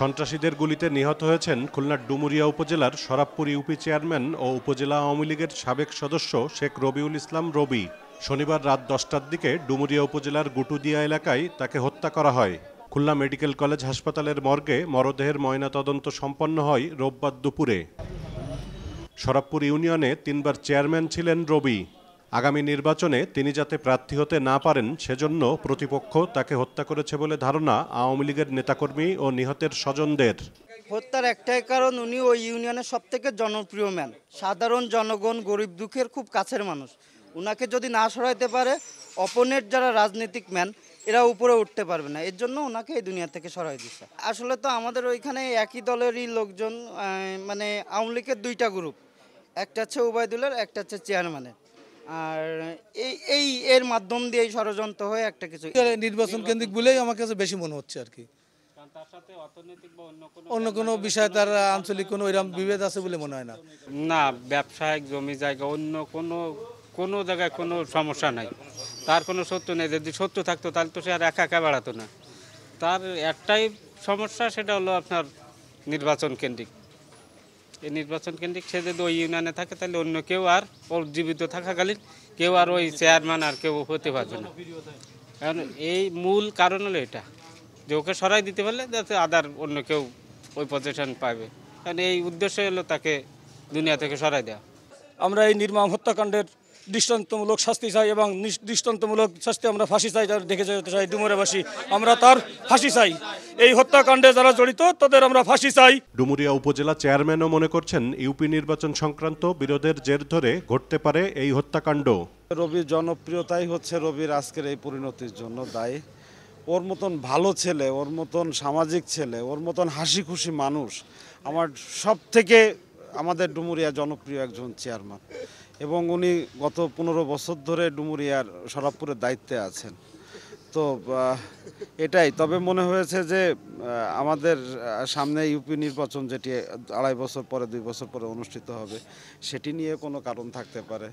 সন্ত্রাসীদের গুলিতে নিহত হয়েছেন খুলনার ডুমুরিয়া উপজেলার সরাবপুর ইউপি চেয়ারম্যান ও উপজেলা আওয়ামী লীগের সাবেক সদস্য শেখ রবিউল ইসলাম রবি শনিবার রাত দশটার দিকে ডুমুরিয়া উপজেলার গুটুদিয়া এলাকায় তাকে হত্যা করা হয় খুলনা মেডিকেল কলেজ হাসপাতালের মর্গে মরদেহের ময়নাতদন্ত সম্পন্ন হয় রোববার দুপুরে সরাবপুর ইউনিয়নে তিনবার চেয়ারম্যান ছিলেন রবি আগামী নির্বাচনে তিনি যাতে প্রার্থী হতে না পারেন সেজন্য প্রতিপক্ষ তাকে হত্যা করেছে বলে ধারণা আওয়ামী লীগের নেতাকর্মী ও নিহতের স্বজনদের হত্যার একটাই কারণ উনি ওই ইউনিয়নের সব থেকে জনপ্রিয় ম্যান সাধারণ জনগণ গরিব দুঃখের খুব কাছের মানুষ ওনাকে যদি না সরাইতে পারে অপনের যারা রাজনৈতিক ম্যান এরা উপরে উঠতে পারবে না এর জন্য ওনাকে এই দুনিয়া থেকে সরাই দিচ্ছে আসলে তো আমাদের ওইখানে একই দলেরই লোকজন মানে আওয়ামী লীগের দুইটা গ্রুপ একটা হচ্ছে উবায়দুলের একটা হচ্ছে চেয়ারম্যানের আর এই এই এর মাধ্যম দিয়ে ষড়যন্ত্র হয়ে একটা কিছু নির্বাচন কেন্দ্রিক বলেই আমার কাছে বেশি মনে হচ্ছে আর কি অন্য কোনো বিষয়ে তার আঞ্চলিক কোনো এরকম বিভেদ আছে বলে মনে হয় না না ব্যবসায়িক জমি জায়গা অন্য কোনো কোনো জায়গায় কোনো সমস্যা নাই তার কোনো সত্য নেই যদি সত্য থাকতো তাহলে তো সে আর একা একা বেড়াতো না তার একটাই সমস্যা সেটা হলো আপনার নির্বাচন কেন্দ্রিক এই নির্বাচন কেন্দ্রিক সে যদি ওই ইউনিয়নে থাকে তাহলে অন্য কেউ আর ওর জীবিত থাকাকালীন কেউ আর ওই চেয়ারম্যান আর কেউ হতে পারবে না কারণ এই মূল কারণ হলো এটা যে ওকে সরাই দিতে পারলে যাতে আদার অন্য কেউ ওই পজিশন পাবে কারণ এই উদ্দেশ্য হলো তাকে দুনিয়া থেকে সরাই দেওয়া আমরা এই নির্মম হত্যাকাণ্ডের দৃষ্টান্তমূলক শাস্তি চাই এবং দৃষ্টান্তমূলক শাস্তি আমরা ফাঁসি চাই দেখে যেতে চাই ডুমুরাবাসী আমরা তার ফাঁসি চাই এই হত্যাকাণ্ডে যারা জড়িত তাদের আমরা ফাঁসি চাই ডুমুরিয়া উপজেলা চেয়ারম্যানও মনে করছেন ইউপি নির্বাচন সংক্রান্ত বিরোধের জের ধরে ঘটতে পারে এই হত্যাকাণ্ড রবির জনপ্রিয়তাই হচ্ছে রবির আজকের এই পরিণতির জন্য দায়ী ওর মতন ভালো ছেলে ওর মতন সামাজিক ছেলে ওর মতন হাসি খুশি মানুষ আমার সব থেকে আমাদের ডুমুরিয়া জনপ্রিয় একজন চেয়ারম্যান এবং উনি গত পনেরো বছর ধরে ডুমুরিয়ার সরাবপুরের দায়িত্বে আছেন তো এটাই তবে মনে হয়েছে যে আমাদের সামনে ইউপি নির্বাচন যেটি আড়াই বছর পরে দুই বছর পরে অনুষ্ঠিত হবে সেটি নিয়ে কোনো কারণ থাকতে পারে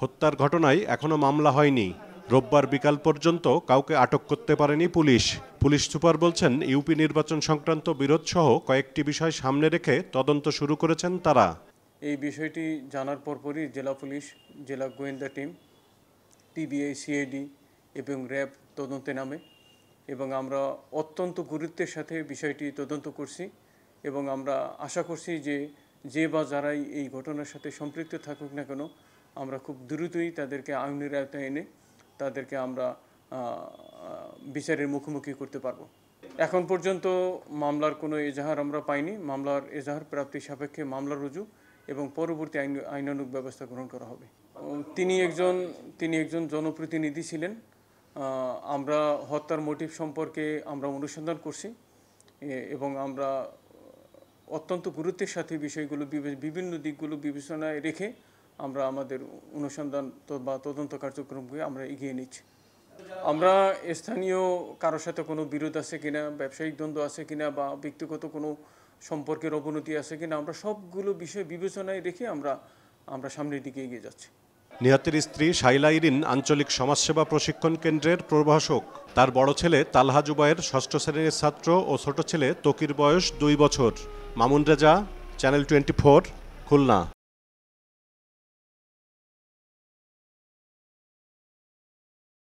হত্যার ঘটনায় এখনও মামলা হয়নি রোববার বিকাল পর্যন্ত কাউকে আটক করতে পারেনি পুলিশ পুলিশ সুপার বলছেন ইউপি নির্বাচন সংক্রান্ত বিরোধ সহ কয়েকটি বিষয় সামনে রেখে তদন্ত শুরু করেছেন তারা এই বিষয়টি জানার পরপরই জেলা পুলিশ জেলা গোয়েন্দা টিম টিবিআই সিআইডি এবং র্যাব তদন্তে নামে এবং আমরা অত্যন্ত গুরুত্বের সাথে বিষয়টি তদন্ত করছি এবং আমরা আশা করছি যে যে বা যারাই এই ঘটনার সাথে সম্পৃক্ত থাকুক না কেন আমরা খুব দ্রুতই তাদেরকে আইনের আওতায় এনে তাদেরকে আমরা বিচারের মুখোমুখি করতে পারবো এখন পর্যন্ত মামলার কোনো এজাহার আমরা পাইনি মামলার এজাহার প্রাপ্তি সাপেক্ষে মামলা রুজু এবং পরবর্তী আইন আইনানুগ ব্যবস্থা গ্রহণ করা হবে তিনি একজন তিনি একজন জনপ্রতিনিধি ছিলেন আমরা হত্যার মোটিভ সম্পর্কে আমরা অনুসন্ধান করছি এবং আমরা অত্যন্ত গুরুত্বের সাথে বিষয়গুলো বিভিন্ন দিকগুলো বিবেচনায় রেখে আমরা আমাদের অনুসন্ধান বা তদন্ত কার্যক্রমকে আমরা এগিয়ে নিচ্ছি আমরা স্থানীয় কারোর সাথে কোনো বিরোধ আছে কিনা ব্যবসায়িক দ্বন্দ্ব আছে কিনা বা ব্যক্তিগত কোনো সম্পর্কের অবনতি আছে কিনা আমরা সবগুলো বিষয় বিবেচনায় রেখে আমরা আমরা সামনের দিকে এগিয়ে যাচ্ছি নিহতের স্ত্রী শাইলা ইরিন আঞ্চলিক সমাজসেবা প্রশিক্ষণ কেন্দ্রের প্রভাষক তার বড় ছেলে তালহা জুবাইয়ের ষষ্ঠ শ্রেণীর ছাত্র ও ছোট ছেলে তকির বয়স দুই বছর মামুন রেজা চ্যানেল টোয়েন্টি খুলনা